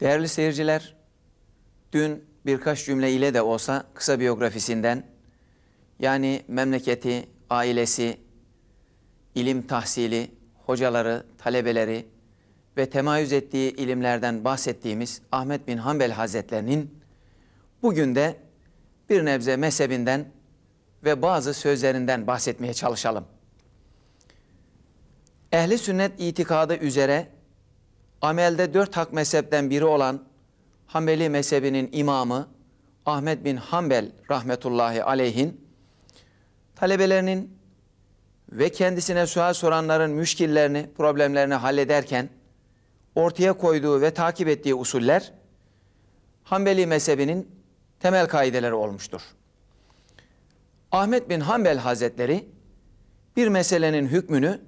Değerli seyirciler, dün birkaç cümle ile de olsa kısa biyografisinden yani memleketi, ailesi, ilim tahsili, hocaları, talebeleri ve temayüz ettiği ilimlerden bahsettiğimiz Ahmet bin Hanbel Hazretlerinin bugün de bir nebze mezhebinden ve bazı sözlerinden bahsetmeye çalışalım. Ehli sünnet itikadı üzere amelde dört hak mezhepten biri olan Hanbeli mezhebinin imamı Ahmet bin Hanbel rahmetullahi aleyhin talebelerinin ve kendisine sual soranların müşkillerini, problemlerini hallederken ortaya koyduğu ve takip ettiği usuller Hanbeli mezhebinin temel kaideleri olmuştur. Ahmet bin Hanbel Hazretleri bir meselenin hükmünü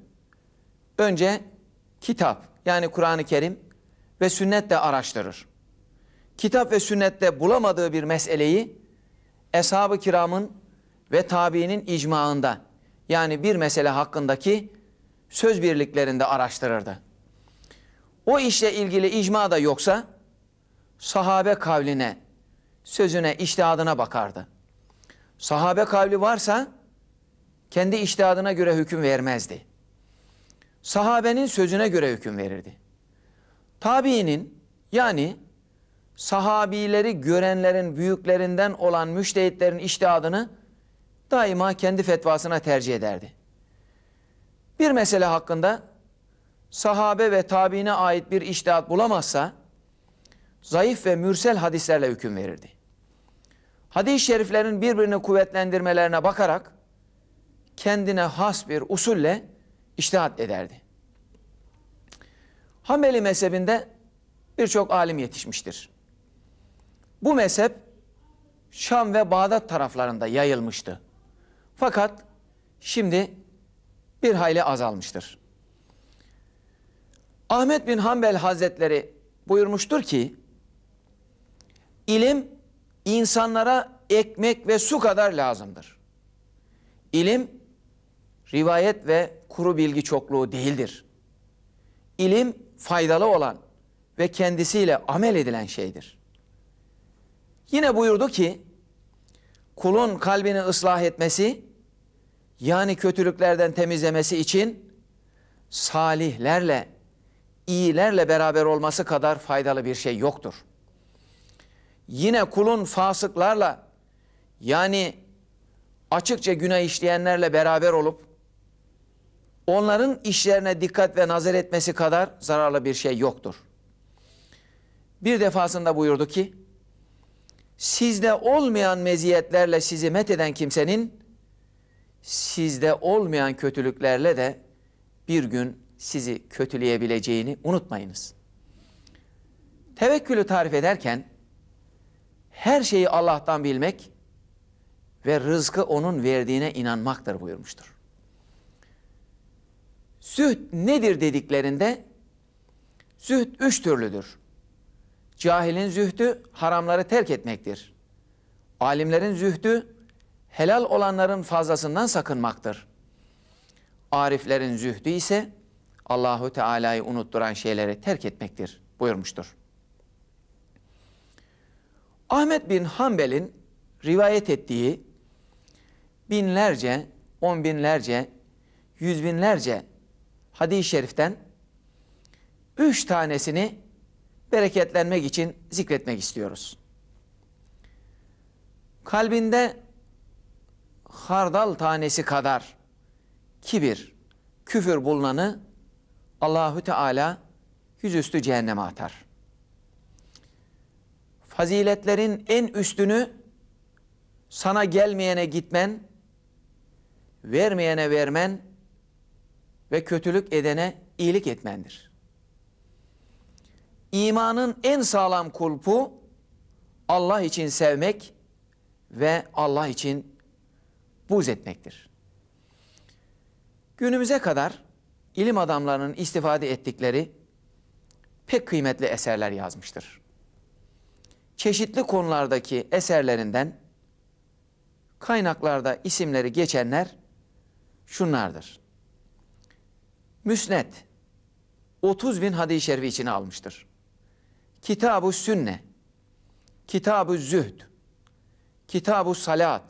önce kitap, yani Kur'an-ı Kerim ve sünnet de araştırır. Kitap ve sünnette bulamadığı bir meseleyi eshab-ı kiramın ve tabiinin icmaında yani bir mesele hakkındaki söz birliklerinde araştırırdı. O işle ilgili icma da yoksa sahabe kavline, sözüne, iştihadına bakardı. Sahabe kavli varsa kendi iştihadına göre hüküm vermezdi sahabenin sözüne göre hüküm verirdi. Tabiinin yani sahabileri görenlerin büyüklerinden olan müştehitlerin iştihadını daima kendi fetvasına tercih ederdi. Bir mesele hakkında sahabe ve tabiine ait bir iştihat bulamazsa zayıf ve mürsel hadislerle hüküm verirdi. Hadis-i şeriflerin birbirini kuvvetlendirmelerine bakarak kendine has bir usulle iştihat ederdi. Hanbeli mezhebinde birçok alim yetişmiştir. Bu mezhep Şam ve Bağdat taraflarında yayılmıştı. Fakat şimdi bir hayli azalmıştır. Ahmet bin Hanbel Hazretleri buyurmuştur ki, ilim insanlara ekmek ve su kadar lazımdır. İlim rivayet ve kuru bilgi çokluğu değildir. İlim faydalı olan ve kendisiyle amel edilen şeydir. Yine buyurdu ki, kulun kalbini ıslah etmesi, yani kötülüklerden temizlemesi için salihlerle, iyilerle beraber olması kadar faydalı bir şey yoktur. Yine kulun fasıklarla, yani açıkça günah işleyenlerle beraber olup, onların işlerine dikkat ve nazar etmesi kadar zararlı bir şey yoktur. Bir defasında buyurdu ki, sizde olmayan meziyetlerle sizi met kimsenin, sizde olmayan kötülüklerle de bir gün sizi kötüleyebileceğini unutmayınız. Tevekkülü tarif ederken, her şeyi Allah'tan bilmek ve rızkı O'nun verdiğine inanmaktır buyurmuştur. Sühd nedir dediklerinde zühd üç türlüdür. Cahilin zühdü haramları terk etmektir. Alimlerin zühdü helal olanların fazlasından sakınmaktır. Ariflerin zühdü ise Allahu Teala'yı unutturan şeyleri terk etmektir buyurmuştur. Ahmet bin Hanbel'in rivayet ettiği binlerce, on binlerce, yüz binlerce hadis-i şeriften üç tanesini bereketlenmek için zikretmek istiyoruz. Kalbinde hardal tanesi kadar kibir, küfür bulunanı Allahü Teala yüzüstü cehenneme atar. Faziletlerin en üstünü sana gelmeyene gitmen, vermeyene vermen, ve kötülük edene iyilik etmendir. İmanın en sağlam kulpu Allah için sevmek ve Allah için buz etmektir. Günümüze kadar ilim adamlarının istifade ettikleri pek kıymetli eserler yazmıştır. Çeşitli konulardaki eserlerinden kaynaklarda isimleri geçenler şunlardır. Müsned 30 bin hadis-i şerifi içine almıştır. Kitab-ı Sünne, Kitab-ı Zühd, Kitab-ı Salat,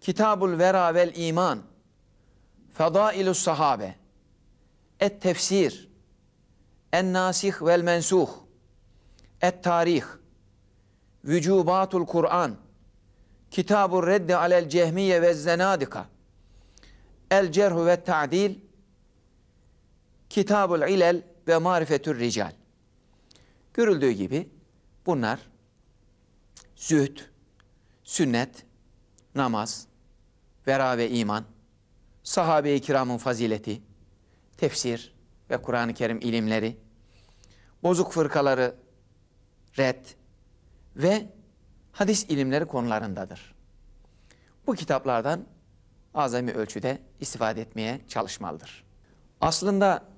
Kitab-ül Vera vel İman, Fedailü Sahabe, Et Tefsir, En Nasih vel Mensuh, Et Tarih, Vücubatul Kur'an, Kitab-ı Reddi alel Cehmiye ve Zenadika, El Cerhu ve Ta'dil, Kitabul İlel ve Marifetür Rical. Görüldüğü gibi bunlar zühd, sünnet, namaz, vera ve iman, sahabe-i kiramın fazileti, tefsir ve Kur'an-ı Kerim ilimleri, bozuk fırkaları red ve hadis ilimleri konularındadır. Bu kitaplardan azami ölçüde istifade etmeye çalışmalıdır. Aslında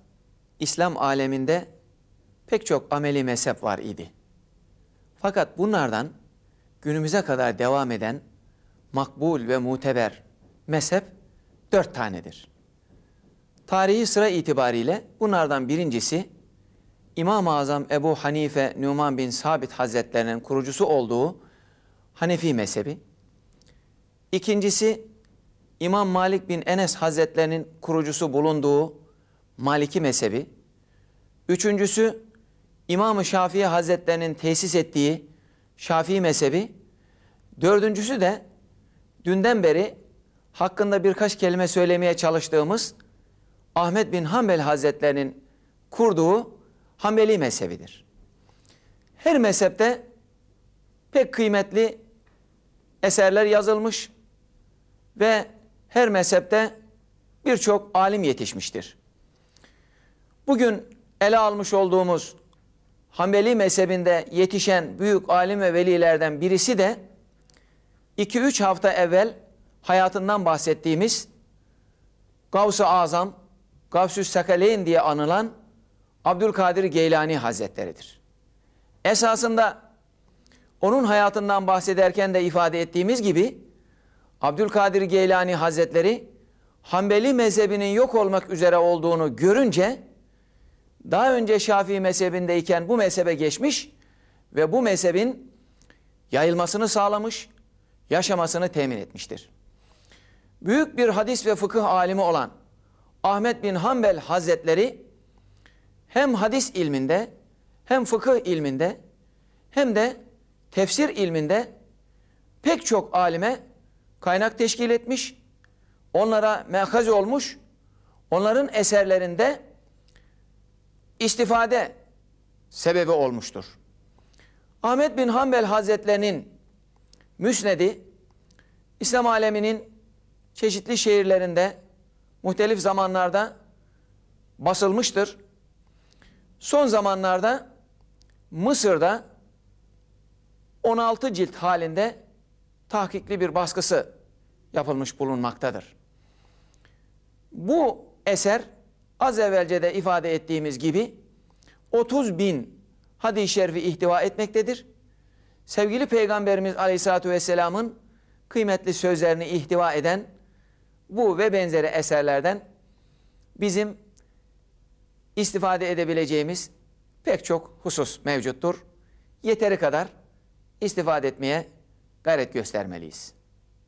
İslam aleminde pek çok ameli mezhep var idi. Fakat bunlardan günümüze kadar devam eden makbul ve muteber mezhep dört tanedir. Tarihi sıra itibariyle bunlardan birincisi İmam-ı Azam Ebu Hanife Numan bin Sabit Hazretlerinin kurucusu olduğu Hanefi mezhebi. İkincisi İmam Malik bin Enes Hazretlerinin kurucusu bulunduğu Maliki mezhebi. Üçüncüsü İmam-ı Şafii Hazretlerinin tesis ettiği Şafii mezhebi. Dördüncüsü de dünden beri hakkında birkaç kelime söylemeye çalıştığımız Ahmet bin Hanbel Hazretlerinin kurduğu Hanbeli mezhebidir. Her mezhepte pek kıymetli eserler yazılmış ve her mezhepte birçok alim yetişmiştir. Bugün ele almış olduğumuz Hanbeli mezhebinde yetişen büyük alim ve velilerden birisi de 2-3 hafta evvel hayatından bahsettiğimiz Gavs-ı Azam, Gavs-ü Sakaleyn diye anılan Abdülkadir Geylani Hazretleri'dir. Esasında onun hayatından bahsederken de ifade ettiğimiz gibi Abdülkadir Geylani Hazretleri Hanbeli mezhebinin yok olmak üzere olduğunu görünce daha önce Şafii mezhebindeyken bu mezhebe geçmiş ve bu mezhebin yayılmasını sağlamış, yaşamasını temin etmiştir. Büyük bir hadis ve fıkıh alimi olan Ahmet bin Hanbel Hazretleri hem hadis ilminde hem fıkıh ilminde hem de tefsir ilminde pek çok alime kaynak teşkil etmiş, onlara mehkaz olmuş, onların eserlerinde istifade sebebi olmuştur. Ahmet bin Hanbel Hazretlerinin müsnedi İslam aleminin çeşitli şehirlerinde muhtelif zamanlarda basılmıştır. Son zamanlarda Mısır'da 16 cilt halinde tahkikli bir baskısı yapılmış bulunmaktadır. Bu eser az evvelce de ifade ettiğimiz gibi 30 bin hadis-i şerifi ihtiva etmektedir. Sevgili Peygamberimiz Aleyhisselatü Vesselam'ın kıymetli sözlerini ihtiva eden bu ve benzeri eserlerden bizim istifade edebileceğimiz pek çok husus mevcuttur. Yeteri kadar istifade etmeye gayret göstermeliyiz.